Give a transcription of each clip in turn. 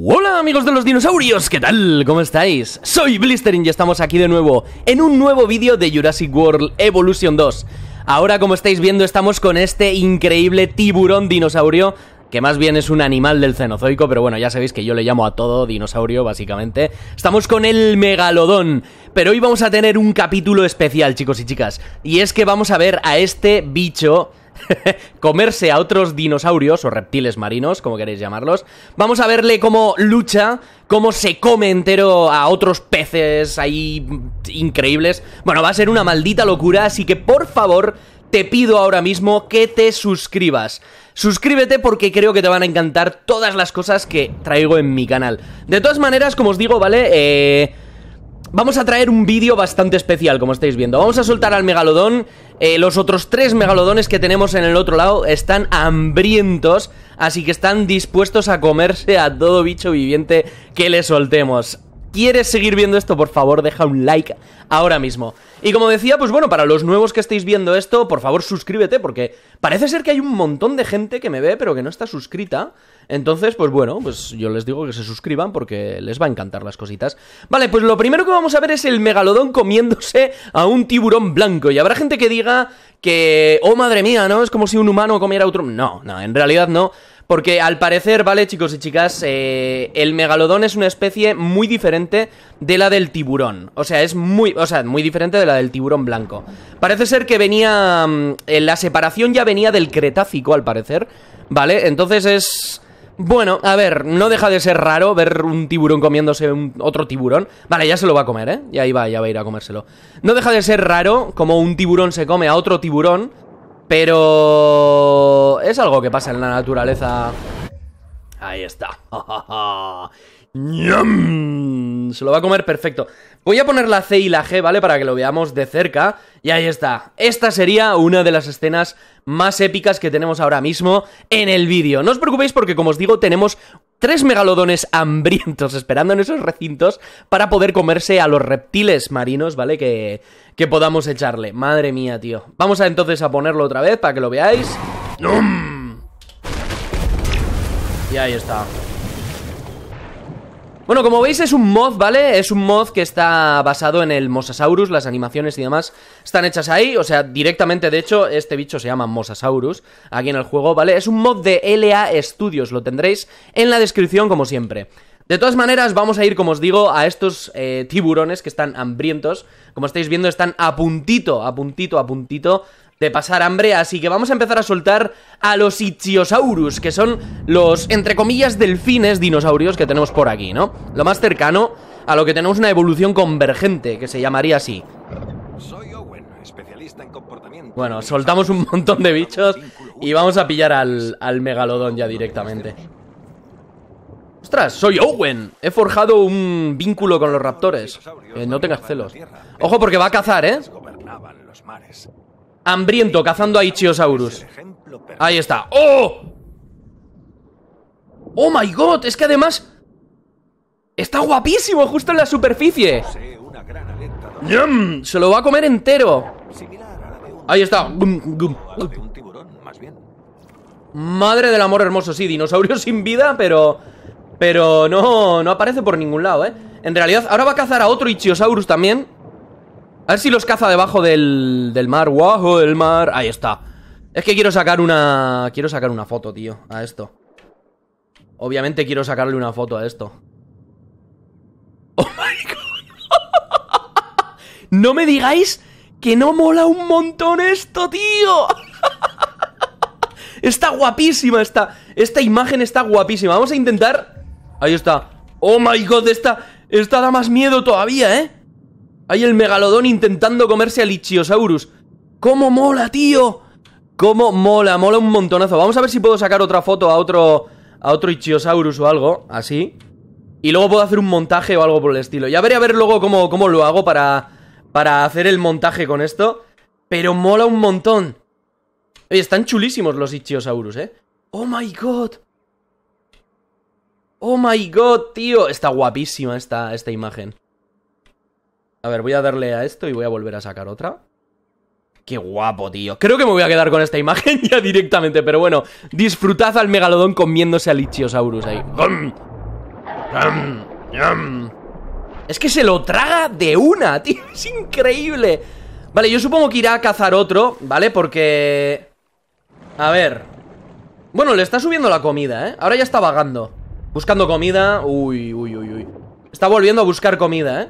Hola amigos de los dinosaurios, ¿qué tal? ¿Cómo estáis? Soy Blistering y estamos aquí de nuevo en un nuevo vídeo de Jurassic World Evolution 2 Ahora como estáis viendo estamos con este increíble tiburón dinosaurio que más bien es un animal del Cenozoico, pero bueno, ya sabéis que yo le llamo a todo dinosaurio, básicamente. Estamos con el megalodón, pero hoy vamos a tener un capítulo especial, chicos y chicas, y es que vamos a ver a este bicho comerse a otros dinosaurios o reptiles marinos, como queréis llamarlos. Vamos a verle cómo lucha, cómo se come entero a otros peces ahí increíbles. Bueno, va a ser una maldita locura, así que por favor te pido ahora mismo que te suscribas. Suscríbete porque creo que te van a encantar todas las cosas que traigo en mi canal. De todas maneras, como os digo, ¿vale? Eh... Vamos a traer un vídeo bastante especial, como estáis viendo. Vamos a soltar al megalodón. Eh, los otros tres megalodones que tenemos en el otro lado están hambrientos, así que están dispuestos a comerse a todo bicho viviente que le soltemos. ¿Quieres seguir viendo esto? Por favor, deja un like ahora mismo. Y como decía, pues bueno, para los nuevos que estáis viendo esto, por favor suscríbete, porque parece ser que hay un montón de gente que me ve, pero que no está suscrita. Entonces, pues bueno, pues yo les digo que se suscriban porque les va a encantar las cositas. Vale, pues lo primero que vamos a ver es el megalodón comiéndose a un tiburón blanco. Y habrá gente que diga que, oh madre mía, ¿no? Es como si un humano comiera otro... No, no, en realidad no. Porque al parecer, ¿vale, chicos y chicas? Eh, el megalodón es una especie muy diferente de la del tiburón. O sea, es muy. O sea, muy diferente de la del tiburón blanco. Parece ser que venía. Mm, eh, la separación ya venía del Cretácico, al parecer. ¿Vale? Entonces es bueno, a ver, no deja de ser raro ver un tiburón comiéndose otro tiburón. Vale, ya se lo va a comer, ¿eh? Y ahí va, ya va a ir a comérselo. No deja de ser raro como un tiburón se come a otro tiburón, pero es algo que pasa en la naturaleza. Ahí está. Se lo va a comer perfecto. Voy a poner la C y la G, ¿vale? Para que lo veamos de cerca. Y ahí está. Esta sería una de las escenas más épicas que tenemos ahora mismo en el vídeo. No os preocupéis porque, como os digo, tenemos tres megalodones hambrientos esperando en esos recintos para poder comerse a los reptiles marinos, ¿vale? Que, que podamos echarle. Madre mía, tío. Vamos a entonces a ponerlo otra vez para que lo veáis. Y ahí está. Bueno, como veis es un mod, ¿vale? Es un mod que está basado en el Mosasaurus, las animaciones y demás están hechas ahí, o sea, directamente, de hecho, este bicho se llama Mosasaurus aquí en el juego, ¿vale? Es un mod de LA Studios, lo tendréis en la descripción como siempre. De todas maneras, vamos a ir, como os digo, a estos eh, tiburones que están hambrientos. Como estáis viendo, están a puntito, a puntito, a puntito de pasar hambre, así que vamos a empezar a soltar a los Ichiosaurus, que son los, entre comillas, delfines dinosaurios que tenemos por aquí, ¿no? Lo más cercano a lo que tenemos una evolución convergente, que se llamaría así. Bueno, soltamos un montón de bichos y vamos a pillar al, al megalodón ya directamente. ¡Ostras! ¡Soy Owen! He forjado un vínculo con los raptores. Eh, no tengas celos. Ojo porque va a cazar, ¿eh? Hambriento, cazando a Ichiosaurus. Ahí está. ¡Oh! ¡Oh, my God! Es que además... Está guapísimo justo en la superficie. Se lo va a comer entero. Ahí está. Madre del amor hermoso, sí, dinosaurio sin vida, pero... Pero no, no aparece por ningún lado, ¿eh? En realidad, ahora va a cazar a otro Ichiosaurus también a ver si los caza debajo del, del mar. ¡Guajo, el mar! Ahí está. Es que quiero sacar una... Quiero sacar una foto, tío, a esto. Obviamente quiero sacarle una foto a esto. ¡Oh, my God! ¡No me digáis que no mola un montón esto, tío! Está guapísima esta... Esta imagen está guapísima. Vamos a intentar... Ahí está. ¡Oh, my God! Esta, esta da más miedo todavía, ¿eh? Hay el megalodón intentando comerse al Ichiosaurus. ¡Cómo mola, tío! ¡Cómo mola! Mola un montonazo. Vamos a ver si puedo sacar otra foto a otro, a otro Ichiosaurus o algo, así. Y luego puedo hacer un montaje o algo por el estilo. Ya veré a ver luego cómo, cómo lo hago para, para hacer el montaje con esto. Pero mola un montón. Oye, están chulísimos los Ichiosaurus, ¿eh? ¡Oh, my God! ¡Oh, my God, tío! Está guapísima esta, esta imagen. A ver, voy a darle a esto y voy a volver a sacar otra. Qué guapo, tío. Creo que me voy a quedar con esta imagen ya directamente, pero bueno, disfrutad al megalodón comiéndose al Ichiosaurus ahí. Es que se lo traga de una, tío. Es increíble. Vale, yo supongo que irá a cazar otro, ¿vale? Porque... A ver. Bueno, le está subiendo la comida, ¿eh? Ahora ya está vagando. Buscando comida. Uy, uy, uy, uy. Está volviendo a buscar comida, ¿eh?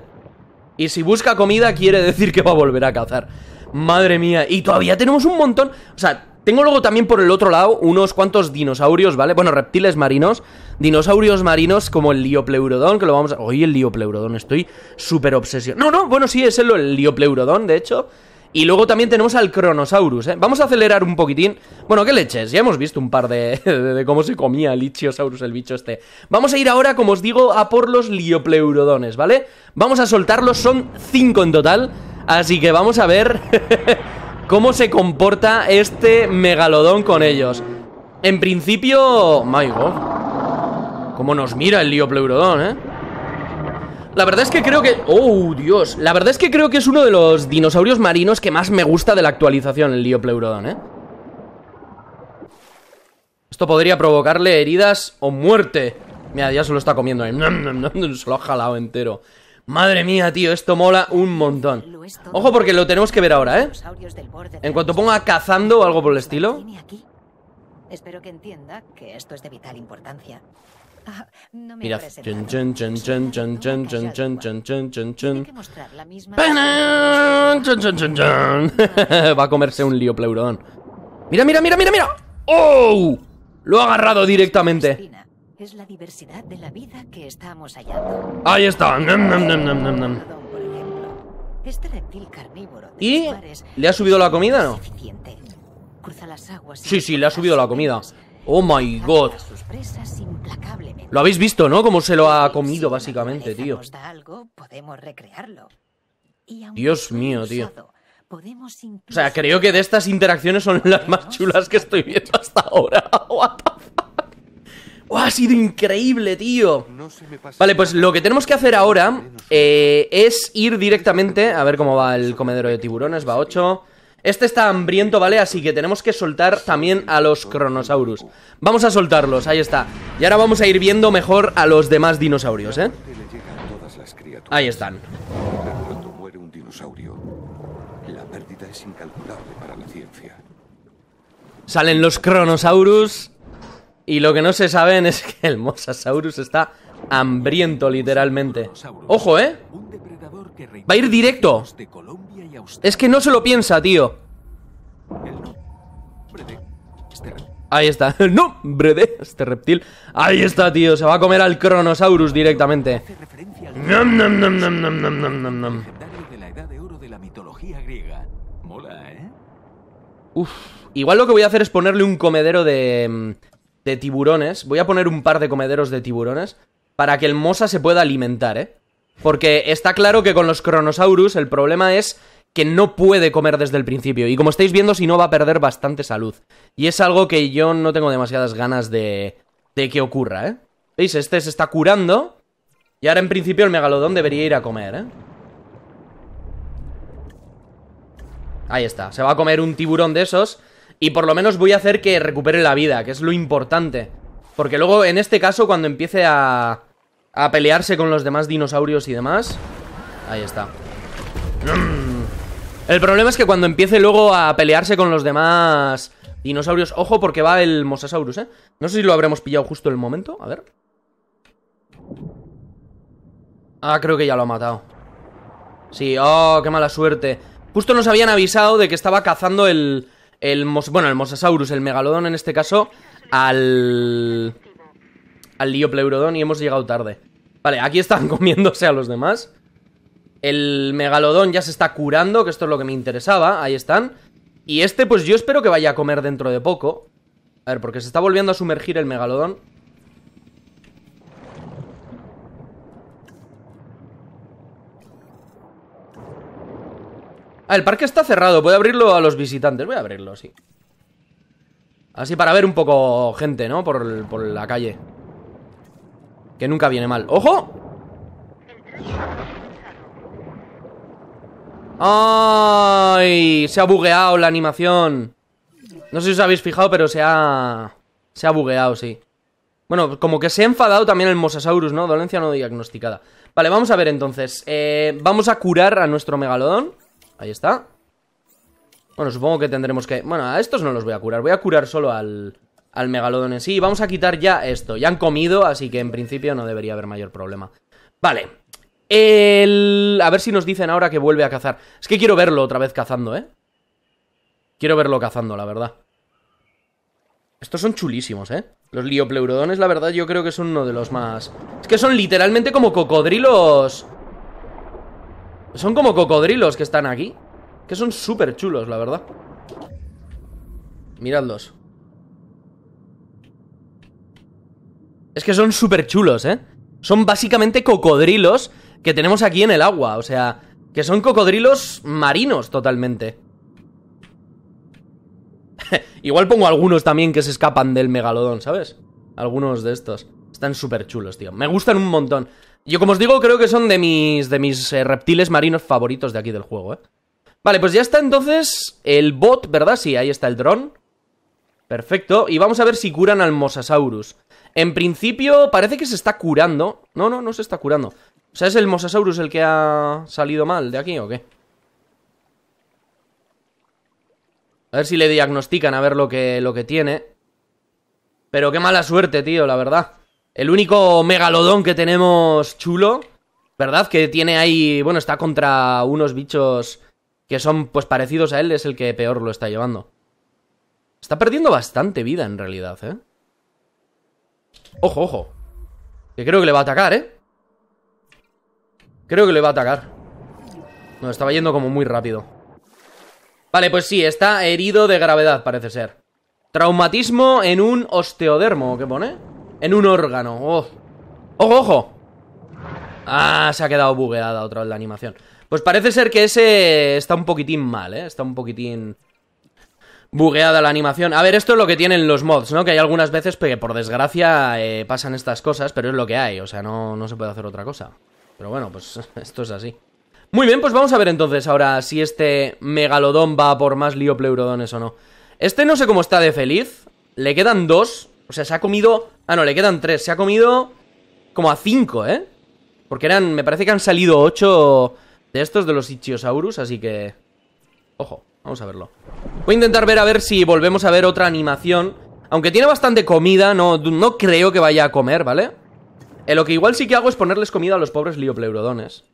Y si busca comida quiere decir que va a volver a cazar. Madre mía, y todavía tenemos un montón. O sea, tengo luego también por el otro lado unos cuantos dinosaurios, ¿vale? Bueno, reptiles marinos. Dinosaurios marinos como el liopleurodón que lo vamos a... Oye, el liopleurodón, estoy súper obsesionado. No, no, bueno, sí, es el, el Liopleurodon, de hecho. Y luego también tenemos al Cronosaurus, ¿eh? Vamos a acelerar un poquitín. Bueno, qué leches, ya hemos visto un par de, de, cómo se comía el el bicho este. Vamos a ir ahora, como os digo, a por los Liopleurodones, ¿vale? Vamos a soltarlos, son cinco en total. Así que vamos a ver cómo se comporta este megalodón con ellos. En principio... My God. Cómo nos mira el Liopleurodón, ¿eh? La verdad es que creo que... ¡Oh, Dios! La verdad es que creo que es uno de los dinosaurios marinos que más me gusta de la actualización, el Liopleurodon, ¿eh? Esto podría provocarle heridas o muerte. Mira, ya se lo está comiendo. ¿eh? ahí. Se lo ha jalado entero. Madre mía, tío, esto mola un montón. Ojo porque lo tenemos que ver ahora, ¿eh? En cuanto ponga cazando o algo por el estilo. Espero que entienda que esto es de vital importancia. Ah, no me Mirad. Va a comerse un lío pleurodón. Mira, mira, mira, mira, mira. ¡Oh! Lo ha agarrado directamente. Es la diversidad de la vida que estamos hallando. Ahí está. Nom, nom, nom, este reptil carnívoro ¿Y? ¿Le ha subido la comida o no? Cruza las aguas sí, sí, le ha subido la comida. Oh my god. Sus presas lo habéis visto, ¿no? Cómo se lo ha comido, básicamente, tío. Dios mío, tío. O sea, creo que de estas interacciones son las más chulas que estoy viendo hasta ahora. What the fuck? ha sido increíble, tío. Vale, pues lo que tenemos que hacer ahora eh, es ir directamente... A ver cómo va el comedero de tiburones, va 8... Este está hambriento, ¿vale? Así que tenemos que soltar también a los cronosaurus Vamos a soltarlos, ahí está Y ahora vamos a ir viendo mejor a los demás dinosaurios, ¿eh? Ahí están muere un dinosaurio La pérdida es incalculable para la ciencia Salen los cronosaurus Y lo que no se saben es que el mosasaurus está hambriento, literalmente. Ojo, ¿eh? Va a ir directo. Es que no se lo piensa, tío. Este Ahí está. ¡No! Brede, este reptil. Ahí está, tío. Se va a comer al Cronosaurus directamente. Nom, Uf. Igual lo que voy a hacer es ponerle un comedero de, mm, de tiburones. Voy a poner un par de comederos de tiburones para que el Mosa se pueda alimentar, ¿eh? Porque está claro que con los Cronosaurus el problema es que no puede comer desde el principio. Y como estáis viendo, si no va a perder bastante salud. Y es algo que yo no tengo demasiadas ganas de, de que ocurra, ¿eh? ¿Veis? Este se está curando. Y ahora en principio el megalodón debería ir a comer, ¿eh? Ahí está, se va a comer un tiburón de esos Y por lo menos voy a hacer que recupere la vida, que es lo importante Porque luego en este caso cuando empiece a a pelearse con los demás dinosaurios y demás. Ahí está. El problema es que cuando empiece luego a pelearse con los demás dinosaurios... Ojo porque va el Mosasaurus, ¿eh? No sé si lo habremos pillado justo el momento. A ver. Ah, creo que ya lo ha matado. Sí, oh, qué mala suerte. Justo nos habían avisado de que estaba cazando el... el bueno, el Mosasaurus, el Megalodón en este caso, al al lío Pleurodon y hemos llegado tarde. Vale, aquí están comiéndose a los demás. El megalodón ya se está curando, que esto es lo que me interesaba. Ahí están. Y este, pues yo espero que vaya a comer dentro de poco. A ver, porque se está volviendo a sumergir el megalodón. Ah, el parque está cerrado. Voy a abrirlo a los visitantes. Voy a abrirlo, así Así para ver un poco gente, ¿no? Por, por la calle. Que nunca viene mal ¡Ojo! ¡Ay! Se ha bugueado la animación No sé si os habéis fijado, pero se ha... Se ha bugueado, sí Bueno, como que se ha enfadado también el Mosasaurus, ¿no? Dolencia no diagnosticada Vale, vamos a ver entonces eh, Vamos a curar a nuestro Megalodón Ahí está bueno, supongo que tendremos que... Bueno, a estos no los voy a curar. Voy a curar solo al al megalodón en sí. Vamos a quitar ya esto. Ya han comido, así que en principio no debería haber mayor problema. Vale. A ver si nos dicen ahora que vuelve a cazar. Es que quiero verlo otra vez cazando, ¿eh? Quiero verlo cazando, la verdad. Estos son chulísimos, ¿eh? Los liopleurodones, la verdad, yo creo que son uno de los más... Es que son literalmente como cocodrilos... Son como cocodrilos que están aquí. Que son súper chulos, la verdad. Miradlos. Es que son súper chulos, ¿eh? Son básicamente cocodrilos que tenemos aquí en el agua, o sea, que son cocodrilos marinos totalmente. Igual pongo algunos también que se escapan del megalodón, ¿sabes? Algunos de estos. Están súper chulos, tío. Me gustan un montón. Yo, como os digo, creo que son de mis, de mis eh, reptiles marinos favoritos de aquí del juego, ¿eh? Vale, pues ya está entonces el bot, ¿verdad? Sí, ahí está el dron. Perfecto, y vamos a ver si curan al Mosasaurus. En principio parece que se está curando. No, no, no se está curando. O sea, ¿es el Mosasaurus el que ha salido mal de aquí o qué? A ver si le diagnostican, a ver lo que, lo que tiene. Pero qué mala suerte, tío, la verdad. El único megalodón que tenemos chulo, ¿verdad? Que tiene ahí, bueno, está contra unos bichos que son pues parecidos a él, es el que peor lo está llevando. Está perdiendo bastante vida en realidad, ¿eh? Ojo, ojo. Que creo que le va a atacar, ¿eh? Creo que le va a atacar. No, estaba yendo como muy rápido. Vale, pues sí, está herido de gravedad, parece ser. Traumatismo en un osteodermo, ¿qué pone? En un órgano. Oh. ¡Ojo, ojo! Ah, se ha quedado bugueada otra vez la animación. Pues parece ser que ese está un poquitín mal, ¿eh? Está un poquitín bugueada la animación. A ver, esto es lo que tienen los mods, ¿no? Que hay algunas veces que por desgracia eh, pasan estas cosas, pero es lo que hay, o sea, no, no se puede hacer otra cosa. Pero bueno, pues esto es así. Muy bien, pues vamos a ver entonces ahora si este megalodón va por más liopleurodones o no. Este no sé cómo está de feliz. Le quedan dos. O sea, se ha comido... Ah, no, le quedan tres. Se ha comido como a cinco, ¿eh? Porque eran... Me parece que han salido ocho de estos de los Ichiosaurus, así que... Ojo. Vamos a verlo. Voy a intentar ver a ver si volvemos a ver otra animación. Aunque tiene bastante comida, no, no creo que vaya a comer, ¿vale? Eh, lo que igual sí que hago es ponerles comida a los pobres liopleurodones.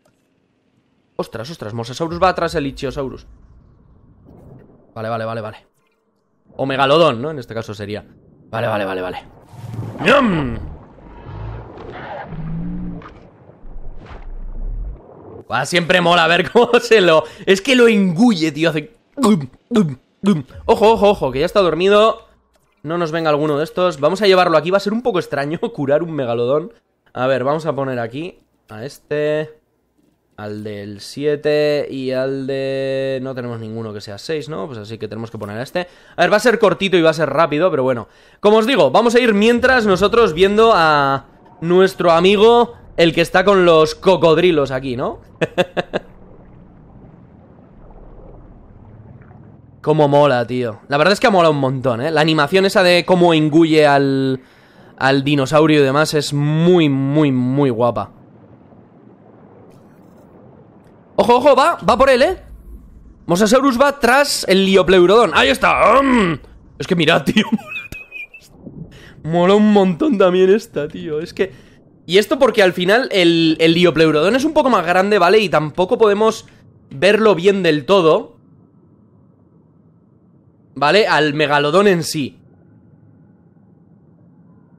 Ostras, ostras, Mosasaurus va atrás el Ichiosaurus. Vale, vale, vale, vale. O Megalodón, ¿no? En este caso sería. Vale, vale, vale, vale. ¡Yum! siempre mola ver cómo se lo... Es que lo engulle, tío. Hace Ojo, ojo, ojo, que ya está dormido. No nos venga alguno de estos. Vamos a llevarlo aquí. Va a ser un poco extraño curar un megalodón. A ver, vamos a poner aquí a este, al del 7 y al de... No tenemos ninguno que sea 6, ¿no? Pues así que tenemos que poner a este. A ver, va a ser cortito y va a ser rápido, pero bueno. Como os digo, vamos a ir mientras nosotros viendo a nuestro amigo, el que está con los cocodrilos aquí, ¿no? Cómo mola, tío. La verdad es que mola un montón, ¿eh? La animación esa de cómo engulle al, al dinosaurio y demás es muy, muy, muy guapa. Ojo, ojo, va, va por él, ¿eh? Mosasaurus va tras el Liopleurodon. ¡Ahí está! Es que mirad, tío. Mola un montón también esta, tío. Es que... Y esto porque al final el, el Liopleurodon es un poco más grande, ¿vale? Y tampoco podemos verlo bien del todo. ¿Vale? Al megalodón en sí.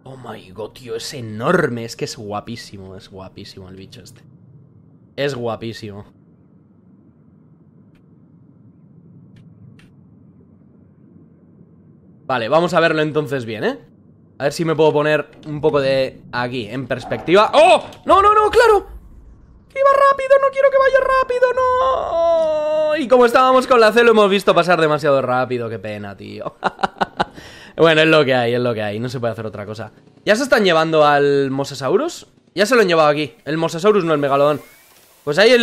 Oh my god, tío, es enorme. Es que es guapísimo, es guapísimo el bicho este. Es guapísimo. Vale, vamos a verlo entonces bien, ¿eh? A ver si me puedo poner un poco de... Aquí, en perspectiva ¡Oh! ¡No, no, no! ¡Claro! ¡Iba rápido! ¡No quiero que vaya rápido! ¡No! Y como estábamos con la C, lo hemos visto pasar demasiado rápido. ¡Qué pena, tío! bueno, es lo que hay, es lo que hay. No se puede hacer otra cosa. ¿Ya se están llevando al Mosasaurus? Ya se lo han llevado aquí. El Mosasaurus, no el Megalodón. Pues ahí,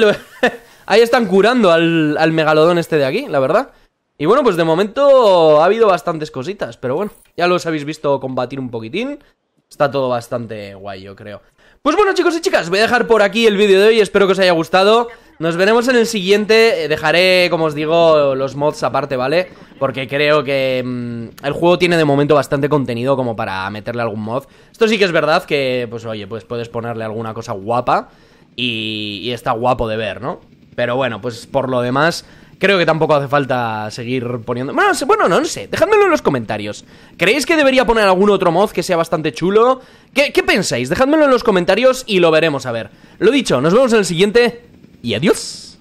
ahí están curando al, al Megalodón este de aquí, la verdad. Y bueno, pues de momento ha habido bastantes cositas. Pero bueno, ya los habéis visto combatir un poquitín. Está todo bastante guay, yo creo. Pues bueno chicos y chicas, voy a dejar por aquí el vídeo de hoy, espero que os haya gustado Nos veremos en el siguiente, eh, dejaré como os digo los mods aparte, ¿vale? Porque creo que mm, el juego tiene de momento bastante contenido como para meterle algún mod Esto sí que es verdad que, pues oye, pues puedes ponerle alguna cosa guapa y, y está guapo de ver, ¿no? Pero bueno, pues por lo demás Creo que tampoco hace falta seguir poniendo... Bueno, no sé, bueno, no, sé, dejádmelo en los comentarios. ¿Creéis que debería poner algún otro mod que sea bastante chulo? ¿Qué, pensáis? Dejádmelo en los comentarios y lo veremos a ver. Lo dicho, nos vemos en el siguiente y adiós.